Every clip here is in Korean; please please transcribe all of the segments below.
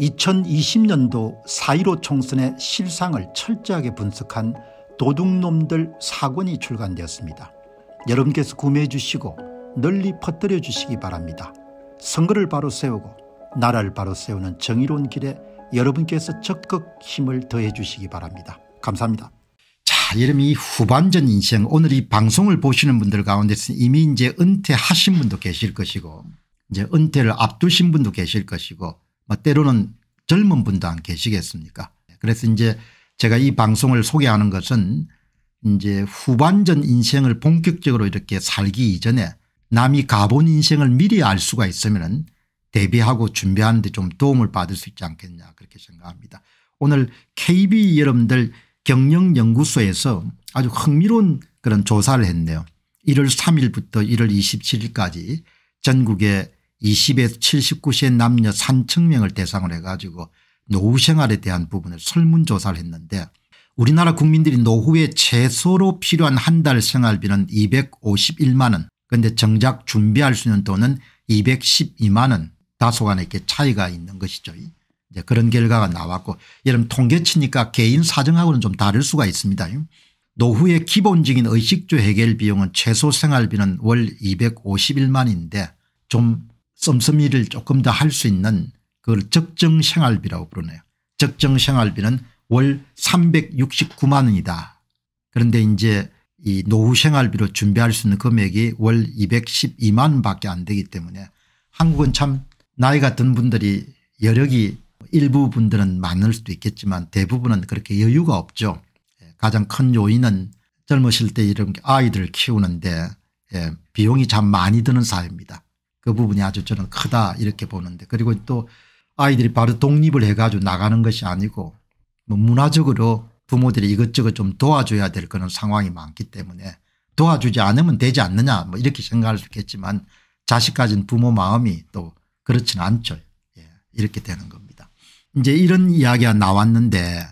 2020년도 4.15 총선의 실상을 철저하게 분석한 도둑놈들 사권이 출간되었습니다. 여러분께서 구매해 주시고 널리 퍼뜨려 주시기 바랍니다. 선거를 바로 세우고 나라를 바로 세우는 정의로운 길에 여러분께서 적극 힘을 더해 주시기 바랍니다. 감사합니다. 자, 여러분 이 후반전 인생 오늘 이 방송을 보시는 분들 가운데서 이미 이제 은퇴하신 분도 계실 것이고 이제 은퇴를 앞두신 분도 계실 것이고 때로는 젊은 분도 안 계시겠습니까 그래서 이제 제가 이 방송을 소개하는 것은 이제 후반전 인생을 본격적으로 이렇게 살기 이전에 남이 가본 인생을 미리 알 수가 있으면 대비하고 준비하는 데 좀 도움을 받을 수 있지 않겠냐 그렇게 생각합니다. 오늘 KB 여러분들 경영연구소에서 아주 흥미로운 그런 조사를 했네요. 1월 3일부터 1월 27일까지 전국의 20에서 7 9세 남녀 3 0 0 0명을 대상으로 해가지고 노후 생활에 대한 부분을 설문조사를 했는데 우리나라 국민들이 노후에 최소로 필요한 한 달 생활비는 251만 원 그런데 정작 준비할 수 있는 돈은 212만 원 다소간 이렇게 차이가 있는 것이죠. 이제 그런 결과가 나왔고 여러분 통계치니까 개인 사정하고는 좀 다를 수가 있습니다. 노후의 기본적인 의식주 해결 비용은 최소 생활비는 월 251만인데 좀 썸썸이를 조금 더 할 수 있는 그걸 적정생활비라고 부르네요. 적정생활비는 월 369만 원이다. 그런데 이제 이 노후생활비로 준비할 수 있는 금액이 월 212만 원밖에 안 되기 때문에 한국은 참 나이가 든 분들이 여력이 일부 분들은 많을 수도 있겠지만 대부분은 그렇게 여유가 없죠. 예, 가장 큰 요인은 젊으실 때 이런 아이들을 키우는데 예, 비용이 참 많이 드는 사회입니다. 그 부분이 아주 저는 크다 이렇게 보는데 그리고 또 아이들이 바로 독립을 해가지고 나가는 것이 아니고 뭐 문화적으로 부모들이 이것저것 좀 도와줘야 될 그런 상황이 많기 때문에 도와주지 않으면 되지 않느냐 뭐 이렇게 생각할 수 있겠지만 자식 가진 부모 마음이 또 그렇진 않죠. 예. 이렇게 되는 겁니다. 이제 이런 이야기가 나왔는데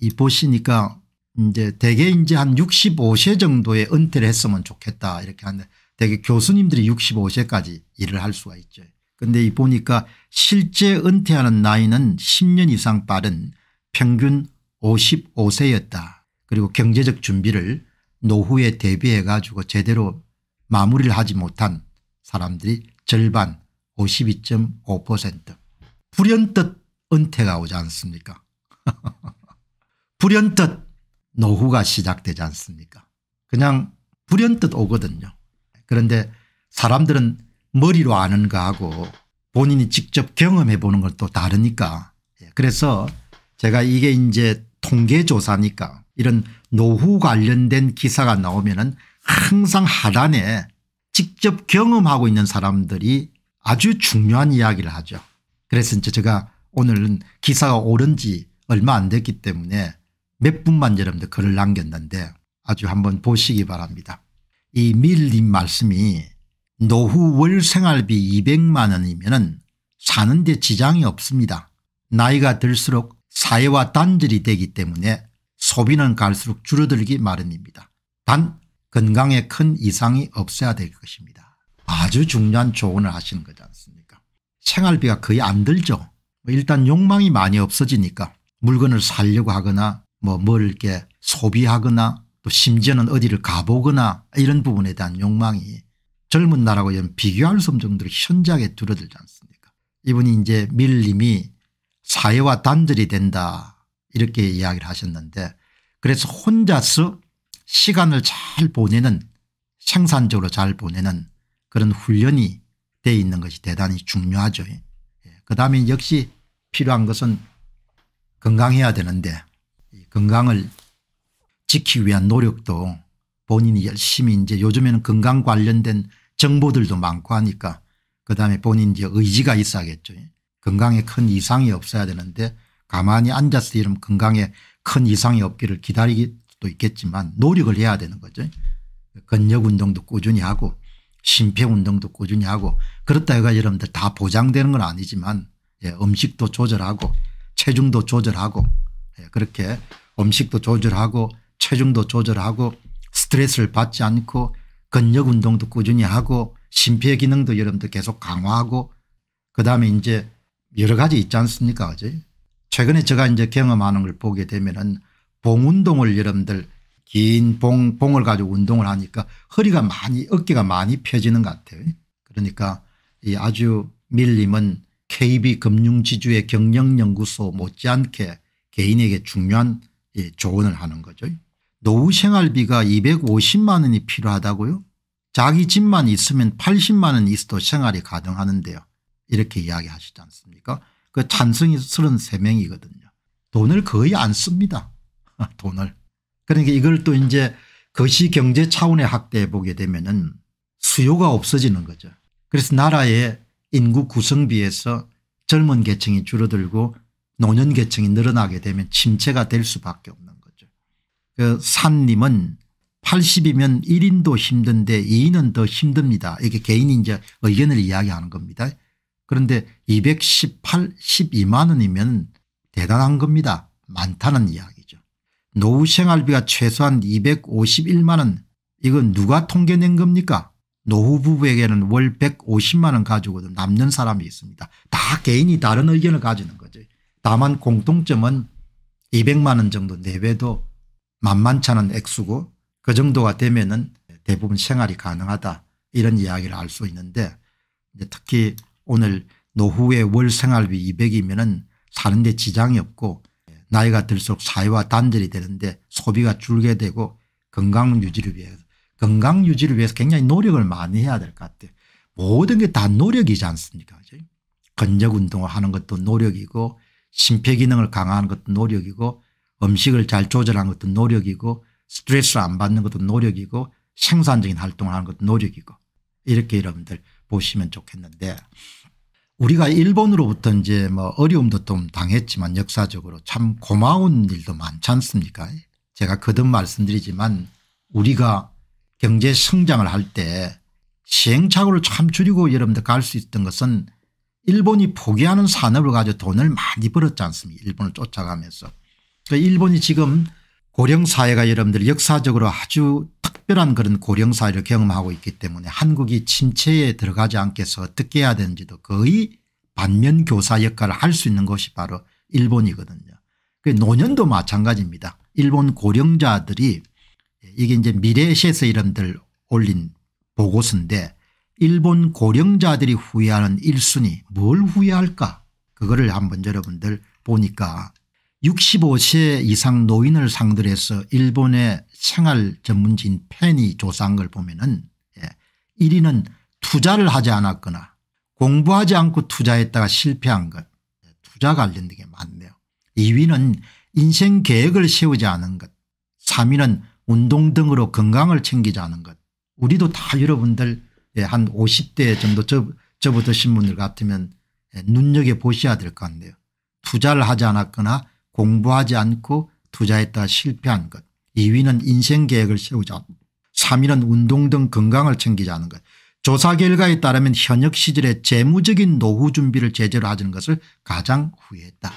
이 보시니까 이제 대개 이제 한 65세 정도에 은퇴를 했으면 좋겠다 이렇게 하는데 대개 교수님들이 65세까지 일을 할 수가 있죠. 근데 보니까 실제 은퇴하는 나이는 10년 이상 빠른 평균 55세였다. 그리고 경제적 준비를 노후에 대비해 가지고 제대로 마무리를 하지 못한 사람들이 절반 52.5% 불현듯 은퇴가 오지 않습니까 불현듯 노후가 시작되지 않습니까 그냥 불현듯 오거든요 그런데 사람들은 머리로 아는 거하고 본인이 직접 경험해 보는 건또 다르니까 예, 그래서 제가 이게 이제 통계조사니까 이런 노후 관련된 기사가 나오면 은 항상 하단에 직접 경험하고 있는 사람들이 아주 중요한 이야기를 하죠. 그래서 이제 제가 오늘은 기사가 오른 지 얼마 안 됐기 때문에 몇 분만 여러분들 글을 남겼는데 아주 한번 보시기 바랍니다. 이밀린 말씀이 노후 월 생활비 200만 원이면 사는 데 지장이 없습니다. 나이가 들수록 사회와 단절이 되기 때문에 소비는 갈수록 줄어들기 마련입니다. 단 건강에 큰 이상이 없어야 될 것입니다. 아주 중요한 조언을 하시는 거지 않습니까 생활비가 거의 안 들죠. 뭐 일단 욕망이 많이 없어지니까 물건을 살려고 하거나 뭐뭘 이렇게 소비하거나 뭐 심지어는 어디를 가보거나 이런 부분에 대한 욕망이 젊은 나라고 비교할 수 없는 정도로 현저하게 줄어들지 않습니까 이분이 이제 밀림이 사회와 단절이 된다 이렇게 이야기를 하셨는데 그래서 혼자서 시간을 잘 보내는 생산적으로 잘 보내는 그런 훈련이 돼 있는 것이 대단히 중요하죠. 예. 그다음에 역시 필요한 것은 건강해야 되는데 건강을 지키기 위한 노력도 본인이 열심히 이제 요즘에는 건강 관련된 정보들도 많고 하니까 그다음에 본인 이제 의지가 있어야겠죠. 건강에 큰 이상이 없어야 되는데 가만히 앉아서 이러면 건강에 큰 이상이 없기를 기다리기 도 있겠지만 노력을 해야 되는 거죠. 근력 운동도 꾸준히 하고 심폐 운동도 꾸준히 하고 그렇다 해가 여러분들 다 보장되는 건 아니지만 예, 음식도 조절하고 체중도 조절하고 예, 그렇게 음식도 조절하고 체중도 조절하고 스트레스를 받지 않고 근력 운동도 꾸준히 하고 심폐 기능도 여러분들 계속 강화하고 그다음에 이제 여러 가지 있지 않습니까 어제 최근에 제가 이제 경험하는 걸 보게 되면은 봉 운동을 여러분들 긴 봉, 봉을 가지고 운동을 하니까 허리가 많이 어깨가 많이 펴지는 것 같아요. 그러니까 이 아주 밀림은 KB 금융지주의 경영연구소 못지않게 개인에게 중요한 조언을 하는 거죠. 노후 생활비가 250만 원이 필요하다고요? 자기 집만 있으면 80만 원 있어도 생활이 가능하는데요. 이렇게 이야기하시지 않습니까 그 찬성이 33명이거든요. 돈을 거의 안 씁니다. 돈을. 그러니까 이걸 또 이제 거시 경제 차원의 확대해 보게 되면 은 수요가 없어지는 거죠. 그래서 나라의 인구 구성비에서 젊은 계층이 줄어들고 노년 계층이 늘어나게 되면 침체가 될 수밖에 없는 거죠. 그 산님은 80이면 1인도 힘든데 2인은 더 힘듭니다. 이게 개인이 이제 의견을 이야기하는 겁니다. 그런데 218, 12만 원이면 대단한 겁니다. 많다는 이야기죠. 노후 생활비가 최소한 251만 원 이건 누가 통계낸 겁니까 노후부부에게는 월 150만 원가지고 남는 사람이 있습니다. 다 개인이 다른 의견을 가지는 거죠. 다만 공통점은 200만 원 정도 내외도 만만찮은 액수고 그 정도가 되면 은 대부분 생활이 가능하다 이런 이야기를 알 수 있는데 특히 오늘 노후의 월 생활비 200이면 은 사는 데 지장이 없고 나이가 들수록 사회와 단절이 되는데 소비가 줄게 되고 건강 유지를 위해서 건강 유지를 위해서 굉장히 노력을 많이 해야 될 것 같아요. 모든 게 다 노력이지 않습니까 건적 운동을 하는 것도 노력이고 심폐기능을 강화하는 것도 노력이고 음식을 잘 조절하는 것도 노력이고 스트레스 를안 받는 것도 노력이고 생산적인 활동을 하는 것도 노력이고 이렇게 여러분들 보시면 좋겠는데 우리가 일본으로부터 이제 뭐 어려움도 좀 당했지만 역사적으로 참 고마운 일도 많지 않습니까 제가 거듭 말씀드리지만 우리가 경제 성장을 할 때 시행착오를 참 줄이고 여러분들 갈 수 있던 것은 일본이 포기하는 산업을 가지고 돈을 많이 벌었지 않습니까 일본을 쫓아가면서 그러니까 일본이 지금 고령사회가 여러분들 역사적으로 아주 특별한 그런 고령사회를 경험하고 있기 때문에 한국이 침체에 들어가지 않게 해서 어떻게 해야 되는지도 거의 반면교사 역할을 할 수 있는 것이 바로 일본이거든요. 그 노년도 마찬가지입니다. 일본 고령자들이 이게 이제 미래시에서 이름들 올린 보고서인데 일본 고령자들이 후회하는 1순위 뭘 후회할까 그거를 한번 여러분들 보니까 65세 이상 노인을 상대로 해서 일본의 생활 전문지인 펜이 조사한 걸 보면은 1위는 예, 투자를 하지 않았거나 공부하지 않고 투자했다가 실패한 것 예, 투자 관련된 게 많네요. 2위는 인생 계획을 세우지 않은 것 3위는 운동 등으로 건강을 챙기지 않은 것 우리도 다 여러분들 예, 한 50대 정도 접어드신 분들 같으면 눈여겨보셔야 될 것 같네요. 투자를 하지 않았거나 공부하지 않고 투자했다 실패한 것. 2위는 인생계획을 세우지 않는 3위는 운동 등 건강을 챙기지 않은 것. 조사 결과에 따르면 현역 시절에 재무적인 노후 준비를 제대로 하는 것을 가장 후회했다.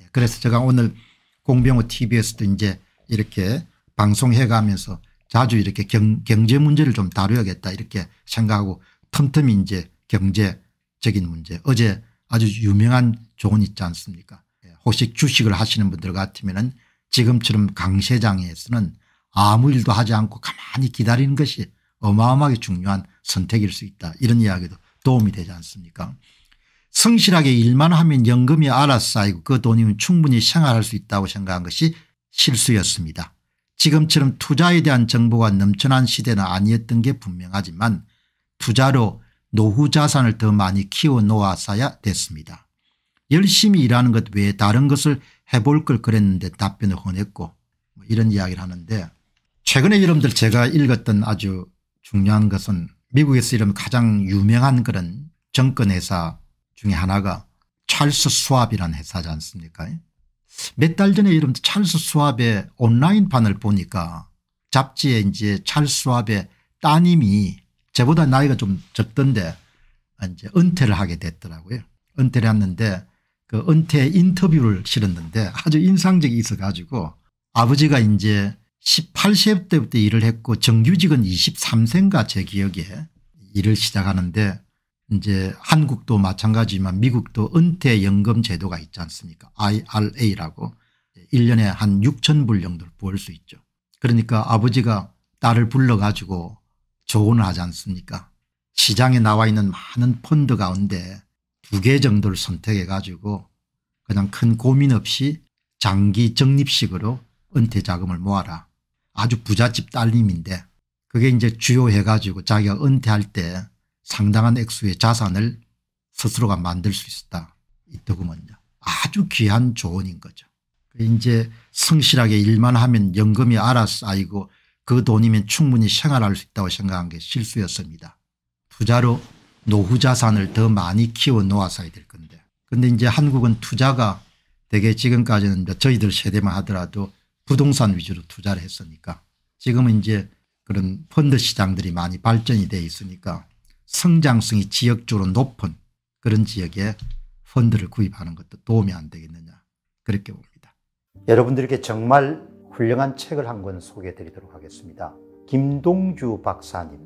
예, 그래서 제가 오늘 공병호 tv에서도 이제 이렇게 방송해가면서 자주 이렇게 경, 경제 문제를 좀 다루야겠다 이렇게 생각하고 틈틈이 이제 경제적인 문제 어제 아주 유명한 조언 있지 않습니까 혹시 주식을 하시는 분들 같으면 지금처럼 강세장에서는 아무 일도 하지 않고 가만히 기다리는 것이 어마어마하게 중요한 선택일 수 있다 이런 이야기도 도움이 되지 않습니까 성실하게 일만 하면 연금이 알아서 쌓이고 그 돈이면 충분히 생활할 수 있다고 생각한 것이 실수였습니다. 지금처럼 투자에 대한 정보가 넘쳐난 시대는 아니었던 게 분명하지만 투자로 노후 자산을 더 많이 키워놓았어야 됐습니다. 열심히 일하는 것 외에 다른 것을 해볼 걸 그랬는데 답변을 혼냈고 뭐 이런 이야기를 하는데 최근에 여러분들 제가 읽었던 아주 중요한 것은 미국에서 이런 가장 유명한 그런 정권회사 중에 하나가 찰스 수압이라는 회사지 않습니까 몇 달 전에 여러분들 찰스 수압의 온라인판을 보니까 잡지에 이제 찰스 수압의 따님이 제보다 나이가 좀 적던데 이제 은퇴를 하게 됐더라고요. 은퇴를 했는데 그 은퇴 인터뷰를 실었는데 아주 인상적이 있어 가지고 아버지가 이제 18세 때부터 일을 했고 정규직은 23세인가 제 기억에 일을 시작하는데 이제 한국도 마찬가지지만 미국도 은퇴연금 제도가 있지 않습니까 IRA라고 1년에 한 6천 불 정도를 부을 수 있죠. 그러니까 아버지가 딸을 불러 가지고 조언을 하지 않습니까 시장에 나와 있는 많은 펀드 가운데 두개 정도를 선택해 가지고 그냥 큰 고민 없이 장기 적립식으로 은퇴 자금을 모아라. 아주 부잣집 딸님인데 그게 이제 주요해 가지고 자기가 은퇴할 때 상당한 액수의 자산을 스스로가 만들 수 있었다. 이더구먼요. 아주 귀한 조언인 거죠. 그 이제 성실하게 일만 하면 연금이 알아서 아이고 그 돈이면 충분히 생활할 수 있다고 생각한 게 실수였습니다. 투자로 노후 자산을 더 많이 키워 놓았어야 될 건데 근데 이제 한국은 투자가 되게 지금까지는 저희들 세대만 하더라도 부동산 위주로 투자를 했으니까 지금은 이제 그런 펀드 시장들이 많이 발전이 돼 있으니까 성장성이 지역적으로 높은 그런 지역에 펀드를 구입하는 것도 도움이 안 되겠느냐 그렇게 봅니다. 여러분들께 정말 훌륭한 책을 한 권 소개해 드리도록 하겠습니다. 김동주 박사님